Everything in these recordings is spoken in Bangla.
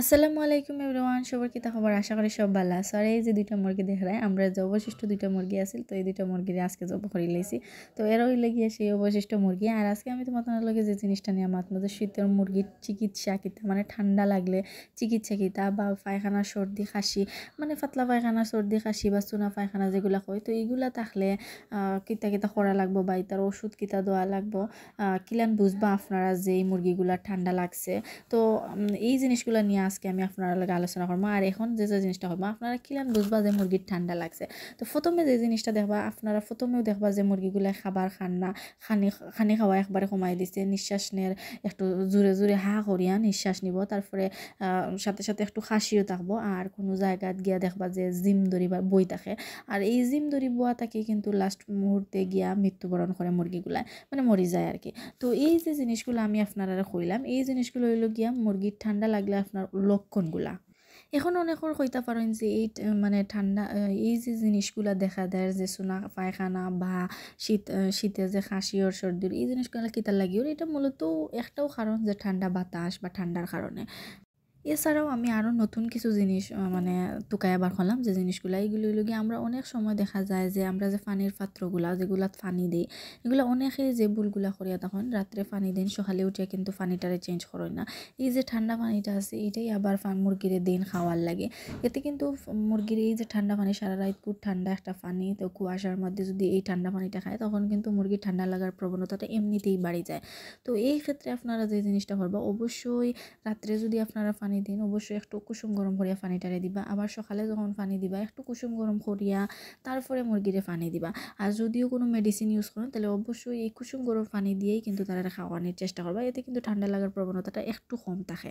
আসসালামু আলাইকুম এভরিওয়ান সবার কী খবর আশা করি সব ভালো আছে আর এই যে দুইটা মুরগি দেখায় আমরা যে অবশিষ্ট দুইটা মুরগি আছিল তো এই দুইটা মুরগি আজকে জব করে লেছি তো হইলে লাগিয়ে সেই অবশিষ্ট মুরগি আর আজকে আমি তোমার লগে যে জিনিসটা নিয়ে আমার মধ্যে শীতের মুরগির চিকিৎসা কিতা মানে ঠান্ডা লাগলে চিকিৎসা কিতা বা পায়খানা সর্দি খাসি মানে পাতলা পায়খানা সর্দি খাসি বা চুনা পায়খানা যেগুলো হয় তো এইগুলা থাকলে কিতা কিতা করা লাগবো বা তার ওষুধ কিতা দেওয়া লাগবো কিলান বুঝবা আপনারা যে এই মুরগিগুলা ঠান্ডা লাগছে তো এই জিনিসগুলো নিয়ে আজকে আমি আপনারা লাগে আলোচনা করবো আর এখন যে যে জিনিসটা হবো আপনারা কিলাম বুঝবা যে মুরগির ঠান্ডা লাগছে তো প্রথমে যে জিনিসটা দেখবা আপনারা প্রথমেও দেখবা যে মুরগিগুলো খাবার খান না খানি খানি খাওয়া একবারে কমাই দিছে নিঃশ্বাস নের একটু জোরে জোরে হা করিয়া নিঃশ্বাস নিব তারপরে সাথে সাথে একটু খাসিও থাকবো আর কোনো জায়গাত গিয়া দেখবা যে জিম দড়ি বা বই থাকে আর এই জিম দরি বয়া থাকে কিন্তু লাস্ট মুহূর্তে গিয়া মৃত্যুবরণ করে মুরগিগুলা মানে মরি যায় আর কি তো এই যে জিনিসগুলো আমি আপনারা কইলাম এই জিনিসগুলো হইলো গিয়া মুরগির ঠান্ডা লাগলে আপনার লক্ষণগুলা এখন অনেকর কইতে পারেন যে এই মানে ঠান্ডা এই যে জিনিসগুলা দেখা দেয় যে সোনা পায়খানা বা শীত শীতে যে হাসি ওর সর্দির এই জিনিসগুলো কিতার লাগিও এটা মূলত একটাও কারণ যে ঠান্ডা বাতাস বা ঠান্ডার কারণে এছাড়াও আমি আরও নতুন কিছু জিনিস মানে টুকায় বার করলাম যে জিনিসগুলো এইগুলো গিয়ে আমরা অনেক সময় দেখা যায় যে আমরা যে পানির পাত্রগুলা যেগুলাত পানি দিই এগুলো অনেকেই যে ভুলগুলা করিয়া তখন রাত্রে পানি দিন সকালে উঠে কিন্তু পানিটারে চেঞ্জ করেন না এই যে ঠান্ডা পানিটা আছে এটাই আবার মুরগিরে দিন খাওয়ার লাগে এতে কিন্তু মুরগির এই যে ঠান্ডা পানি সারা রাত পুর ঠান্ডা একটা পানি তো কুয়াশার মধ্যে যদি এই ঠান্ডা পানিটা খায় তখন কিন্তু মুরগির ঠান্ডা লাগার প্রবণতাটা এমনিতেই বাড়ি যায় তো এই ক্ষেত্রে আপনারা যে জিনিসটা করবো অবশ্যই রাত্রে যদি আপনারা পানি পানি দিন অবশ্যই একটু কুসুম গরম করিয়া পানিটারে দিবা আবার সকালে যখন পানি দিবা একটু কুসুম গরম করিয়া তারপরে মুরগিরে পানি দিবা আর যদিও কোনো মেডিসিন ইউজ করেন তাহলে অবশ্যই এই কুসুম গরম পানি দিয়েই কিন্তু তারা খাওয়ানোর চেষ্টা করবা এতে কিন্তু ঠান্ডা লাগার প্রবণতাটা একটু কম থাকে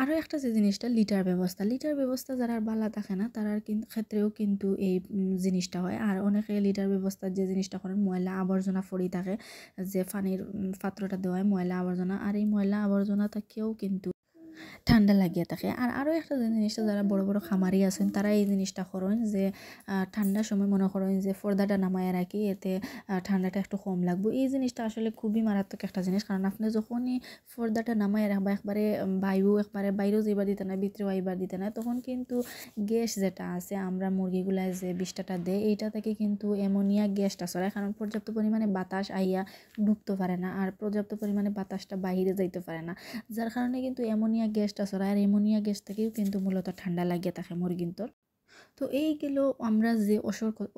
আরও একটা যে জিনিসটা লিটার ব্যবস্থা লিটার ব্যবস্থা যারা বালা থাকে না তারার ক্ষেত্রেও কিন্তু এই জিনিসটা হয় আর অনেকে লিটার ব্যবস্থার যে জিনিসটা করেন ময়লা আবর্জনা ফড়ি থাকে যে পানির পাত্রটা দেওয়া হয় ময়লা আবর্জনা আর এই ময়লা আবর্জনা থাকেও কিন্তু ঠান্ডা লাগিয়ে থাকে আর আরও একটা জিনিসটা যারা বড় বড় খামারি আছেন তারা এই জিনিসটা করেন যে ঠান্ডার সময় মনে করেন যে ফর্দাটা নামায় রাখি এতে ঠান্ডাটা একটু কম লাগবো এই জিনিসটা আসলে খুবই মারাত্মক একটা জিনিস কারণ আপনি যখনই নামাই নামায় রাখবা একবারে বায়ু একবারে বাইরেও যেবার দিতে না ভিতরেও আইবার দিতে না তখন কিন্তু গ্যাস যেটা আছে আমরা মুরগিগুলায় যে বিষটাটা দেয় এইটা থেকে কিন্তু অ্যামোনিয়া গ্যাসটা চলে কারণ পর্যাপ্ত পরিমাণে বাতাস আইয়া ঢুকতে পারে না আর পর্যাপ্ত পরিমাণে বাতাসটা বাহিরে যাইতে পারে না যার কারণে কিন্তু অ্যামোনিয়া গ্যাস গ্যাসটা আর অ্যামোনিয়া গ্যাস থেকেও কিন্তু মূলত ঠান্ডা লাগিয়ে থাকে মুরগিন তোর তো এইগুলো আমরা যে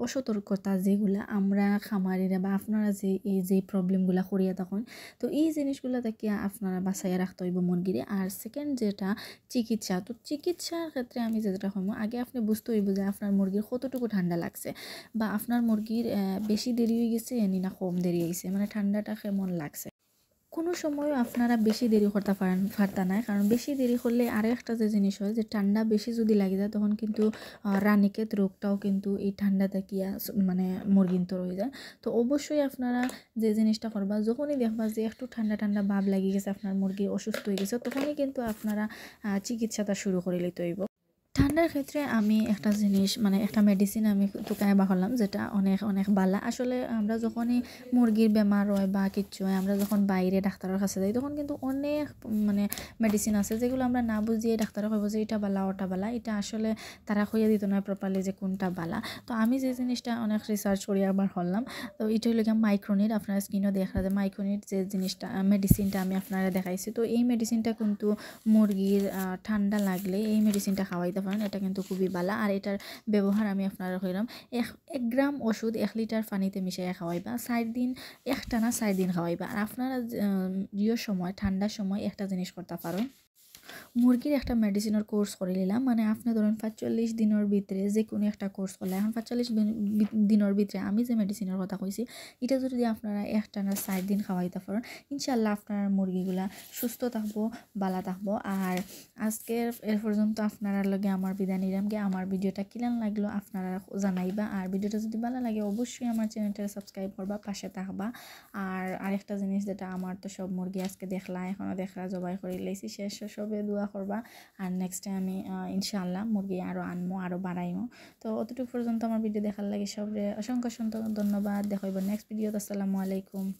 অসতর্কতা যেগুলা আমরা খামারিরা বা আপনারা যে এই যে প্রবলেমগুলা করিয়া তখন তো এই জিনিসগুলো থেকে আপনারা বাঁচাইয়া রাখতে হইব মুরগিরে আর সেকেন্ড যেটা চিকিৎসা তো চিকিৎসার ক্ষেত্রে আমি যেটা কম আগে আপনি বুঝতে হইব যে আপনার মুরগির কতটুকু ঠান্ডা লাগছে বা আপনার মুরগির বেশি দেরি হয়ে গেছে এনি না কম দেরি হয়েছে গেছে মানে ঠান্ডাটা কেমন লাগছে কোনো সময় আপনারা বেশি দেরি করতে পারেন ফারতা নাই কারণ বেশি দেরি করলে আরও একটা যে জিনিস হয় যে ঠান্ডা বেশি যদি লাগে যায় তখন কিন্তু রানিকেত রোগটাও কিন্তু এই ঠান্ডাতে কিয়া মানে মুরগিন্ত রয়ে যায় তো অবশ্যই আপনারা যে জিনিসটা করবা যখনই দেখবা যে একটু ঠান্ডা ঠান্ডা ভাব লাগি গেছে আপনার মুরগি অসুস্থ হয়ে গেছে তখনই কিন্তু আপনারা চিকিৎসাটা শুরু করে লইতে হইব ঠান্ডার ক্ষেত্রে আমি একটা জিনিস মানে একটা মেডিসিন আমি দোকানে বাহলাম যেটা অনেক অনেক বালা আসলে আমরা যখনই মুরগির বেমার হয় বা কিচ্ছু হয় আমরা যখন বাইরে ডাক্তারের কাছে যাই তখন কিন্তু অনেক মানে মেডিসিন আছে যেগুলো আমরা না বুঝিয়ে ডাক্তারে কইব যে এটা বালা ওটা বালা এটা আসলে তারা খুঁজে দিত না প্রপারলি যে কোনটা বালা তো আমি যে জিনিসটা অনেক রিসার্চ করি আবার হলাম তো এটা হলো গিয়ে মাইক্রোনিট আপনার স্কিনও দেখা যায় মাইক্রোনিট যে জিনিসটা মেডিসিনটা আমি আপনারা দেখাইছি তো এই মেডিসিনটা কিন্তু মুরগির ঠান্ডা লাগলে এই মেডিসিনটা খাওয়াইতে পারেন এটা কিন্তু খুবই বালা আর এটার ব্যবহার আমি আপনারা হইলাম এক এক গ্রাম ওষুধ এক লিটার পানিতে মিশাইয়া খাওয়াইবা চার দিন একটানা চার দিন খাওয়াইবা আর আপনারা ইয়ের সময় ঠান্ডার সময় একটা জিনিস করতে পারেন মুরগির একটা মেডিসিনের কোর্স করে নিলাম মানে আপনি ধরেন পাঁচচল্লিশ দিনের ভিতরে যে কোনো একটা কোর্স করলে এখন পাঁচচল্লিশ দিনের ভিতরে আমি যে মেডিসিনের কথা কইছি এটা যদি আপনারা একটা না চার দিন খাওয়াইতে পারেন ইনশাল্লাহ আপনার মুরগিগুলা সুস্থ থাকবো বালা থাকবো আর আজকে এর পর্যন্ত আপনারা লগে আমার বিদায় নিলাম গিয়ে আমার ভিডিওটা কিলেন লাগলো আপনারা জানাইবা আর ভিডিওটা যদি ভালো লাগে অবশ্যই আমার চ্যানেলটা সাবস্ক্রাইব করবা পাশে থাকবা আর আরেকটা জিনিস যেটা আমার তো সব মুরগি আজকে দেখলা এখনও দেখলা জবাই করে লাইছি শেষ সব সবে দোয়া করবা আর নেক্সট আমি ইনশাআল্লাহ মুরগি আরও আনমো আরও বাড়াইমো তো অতটুকু পর্যন্ত আমার ভিডিও দেখার লাগে সবরে অসংখ্য অসংখ্য ধন্যবাদ দেখাইব নেক্সট ভিডিওতে আসসালামু আলাইকুম